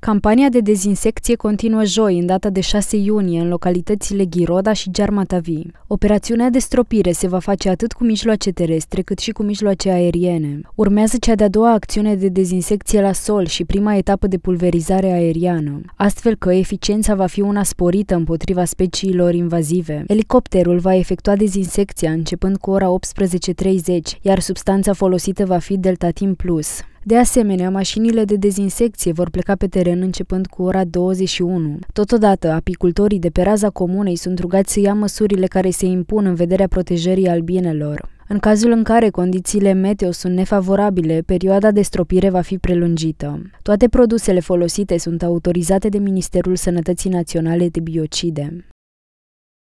Campania de dezinsecție continuă joi, în data de 6 iunie, în localitățile Ghiroda și Germatavi. Operațiunea de stropire se va face atât cu mijloace terestre, cât și cu mijloace aeriene. Urmează cea de-a doua acțiune de dezinsecție la sol și prima etapă de pulverizare aeriană, astfel că eficiența va fi una sporită împotriva speciilor invazive. Elicopterul va efectua dezinsecția începând cu ora 18.30, iar substanța folosită va fi Deltatin Plus. De asemenea, mașinile de dezinsecție vor pleca pe teren începând cu ora 21. Totodată, apicultorii de pe raza comunei sunt rugați să ia măsurile care se impun în vederea protejării albinelor. În cazul în care condițiile meteo sunt nefavorabile, perioada de stropire va fi prelungită. Toate produsele folosite sunt autorizate de Ministerul Sănătății Naționale de Biocide.